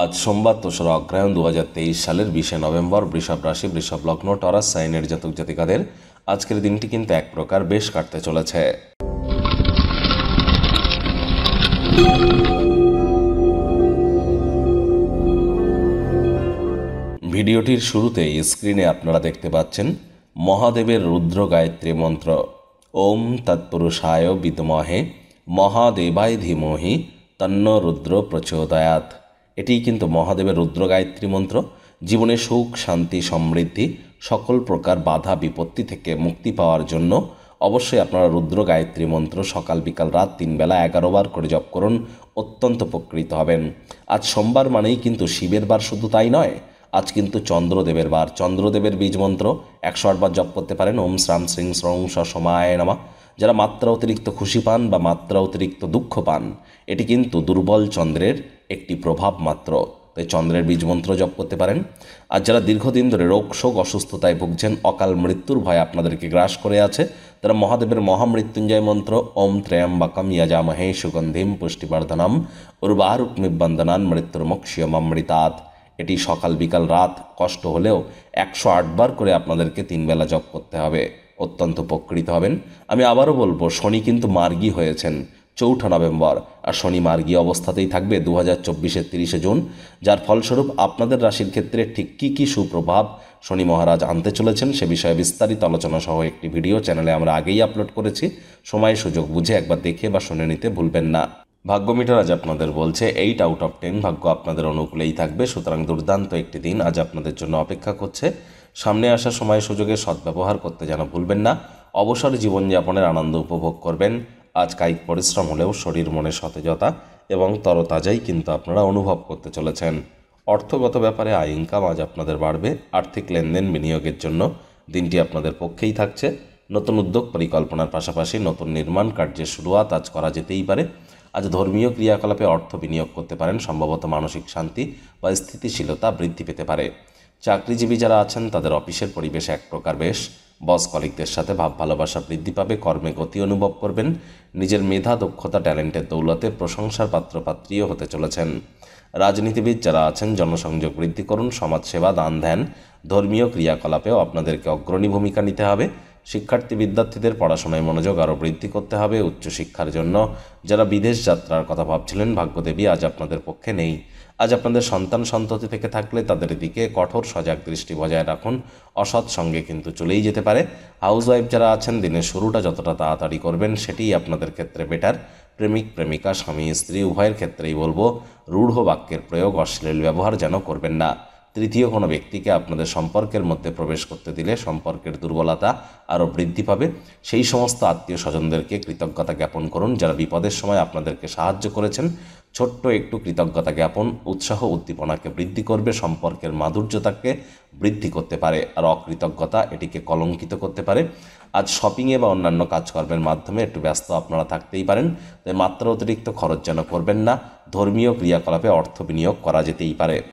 আজ সোমবার দোসরা অগ্রায়ণ দু সালের বিশে নভেম্বর বৃষভ রাশি বৃষভ লগ্ন টরাস সাইনের জাতক জাতিকাদের আজকের দিনটি কিন্তু এক প্রকার বেশ কাটতে চলেছে ভিডিওটির শুরুতে স্ক্রিনে আপনারা দেখতে পাচ্ছেন মহাদেবের রুদ্র গায়ত্রী মন্ত্র ওম তৎপুরুষায় বিদমহে মহাদেবায় ধীমহি তন্ন রুদ্র প্রচোদয়াত এটিই কিন্তু মহাদেবের রুদ্র গায়ত্রী মন্ত্র জীবনে সুখ শান্তি সমৃদ্ধি সকল প্রকার বাধা বিপত্তি থেকে মুক্তি পাওয়ার জন্য অবশ্যই আপনারা রুদ্র গায়ত্রী মন্ত্র সকাল বিকাল রাত তিনবেলা এগারো বার করে জপ করুন অত্যন্ত উপকৃত হবেন আজ সোমবার মানেই কিন্তু শিবের বার শুধু তাই নয় আজ কিন্তু চন্দ্রদেবের বার চন্দ্রদেবের বীজ মন্ত্র একশো আটবার জপ করতে পারেন ওম শ্রাম শ্রীং শ্রং সমায় নামা যারা মাত্রা অতিরিক্ত খুশি পান বা মাত্রা অতিরিক্ত দুঃখ পান এটি কিন্তু দুর্বল চন্দ্রের একটি প্রভাব মাত্র তাই চন্দ্রের বীজ মন্ত্র জপ করতে পারেন আর যারা দীর্ঘদিন ধরে রোগ শোক অসুস্থতায় ভুগছেন অকাল মৃত্যুর ভয় আপনাদেরকে গ্রাস করে আছে তারা মহাদেবের মহামৃত্যুঞ্জয় মন্ত্র ওম ত্রয়ম্বাকম মহে সুগন্ধিম পুষ্টিবর্ধনম উর্বারুক্মিবন্ধনান মৃত্যুর মক্ষীয় মামৃতাত এটি সকাল বিকাল রাত কষ্ট হলেও একশো আটবার করে আপনাদেরকে তিনবেলা জপ করতে হবে অত্যন্ত উপকৃত হবেন আমি আবারও বলবো শনি কিন্তু মার্গী হয়েছেন চৌঠা নভেম্বর আর শনি মার্গী অবস্থাতেই থাকবে দু হাজার চব্বিশের তিরিশে জুন যার ফলস্বরূপ আপনাদের রাশির ক্ষেত্রে ঠিক কী কী সুপ্রভাব শনি মহারাজ আনতে চলেছেন সে বিষয়ে বিস্তারিত আলোচনা সহ একটি ভিডিও চ্যানেলে আমরা আগেই আপলোড করেছি সময় সুযোগ বুঝে একবার দেখে বা শুনে নিতে ভুলবেন না ভাগ্য মিটার আজ আপনাদের বলছে এইট আউট অফ টেন ভাগ্য আপনাদের অনুকূলেই থাকবে সুতরাং দুর্দান্ত একটি দিন আজ আপনাদের জন্য অপেক্ষা করছে সামনে আসা সময় সুযোগে সদ্ব্যবহার করতে যেন ভুলবেন না অবসর জীবনযাপনের আনন্দ উপভোগ করবেন আজ কায়িক পরিশ্রম হলেও শরীর মনে সতেজতা এবং তরতাজাই কিন্তু আপনারা অনুভব করতে চলেছেন অর্থগত ব্যাপারে আয় ইনকাম আজ আপনাদের বাড়বে আর্থিক লেনদেন বিনিয়োগের জন্য দিনটি আপনাদের পক্ষেই থাকছে নতুন উদ্যোগ পরিকল্পনার পাশাপাশি নতুন নির্মাণ কার্যের শুরুয়াত আজ করা যেতেই পারে আজ ধর্মীয় ক্রিয়াকলাপে অর্থ বিনিয়োগ করতে পারেন সম্ভবত মানসিক শান্তি বা স্থিতিশীলতা বৃদ্ধি পেতে পারে চাকরিজীবী যারা আছেন তাদের অফিসের পরিবেশ এক প্রকার বেশ বস কলিকদের সাথে ভাব ভালোবাসা বৃদ্ধি পাবে কর্মে গতি অনুভব করবেন নিজের মেধা দক্ষতা ট্যালেন্টের দৌলতে প্রশংসার পাত্র হতে চলেছেন রাজনীতিবিদ যারা আছেন জনসংযোগ বৃদ্ধি করুন সমাজসেবা দান ধ্যান ধর্মীয় ক্রিয়াকলাপেও আপনাদেরকে অগ্রণী ভূমিকা নিতে হবে শিক্ষার্থী বিদ্যার্থীদের পড়াশোনায় মনোযোগ আরও বৃদ্ধি করতে হবে উচ্চশিক্ষার জন্য যারা বিদেশ যাত্রার কথা ভাবছিলেন ভাগ্যদেবী আজ আপনাদের পক্ষে নেই আজ আপনাদের সন্তান সন্ততি থেকে থাকলে তাদের দিকে কঠোর সজাগ দৃষ্টি বজায় রাখুন অসৎ সঙ্গে কিন্তু চলেই যেতে পারে হাউসওয়াইফ যারা আছেন দিনের শুরুটা যতটা তাড়াতাড়ি করবেন সেটিই আপনাদের ক্ষেত্রে বেটার প্রেমিক প্রেমিকা স্বামী স্ত্রী উভয়ের ক্ষেত্রেই বলবো রূঢ় বাক্যের প্রয়োগ অশ্লীল ব্যবহার যেন করবেন না তৃতীয় কোনো ব্যক্তিকে আপনাদের সম্পর্কের মধ্যে প্রবেশ করতে দিলে সম্পর্কের দুর্বলতা আরও বৃদ্ধি পাবে সেই সমস্ত আত্মীয় স্বজনদেরকে কৃতজ্ঞতা জ্ঞাপন করুন যারা বিপদের সময় আপনাদেরকে সাহায্য করেছেন ছোট্ট একটু কৃতজ্ঞতা জ্ঞাপন উৎসাহ উদ্দীপনাকে বৃদ্ধি করবে সম্পর্কের মাধুর্যতাকে বৃদ্ধি করতে পারে আর অকৃতজ্ঞতা এটিকে কলঙ্কিত করতে পারে আজ শপিংয়ে বা অন্যান্য কাজকর্মের মাধ্যমে একটু ব্যস্ত আপনারা থাকতেই পারেন তাই মাত্রা অতিরিক্ত খরচ যেন করবেন না ধর্মীয় ক্রিয়াকলাপে অর্থ বিনিয়োগ করা যেতেই পারে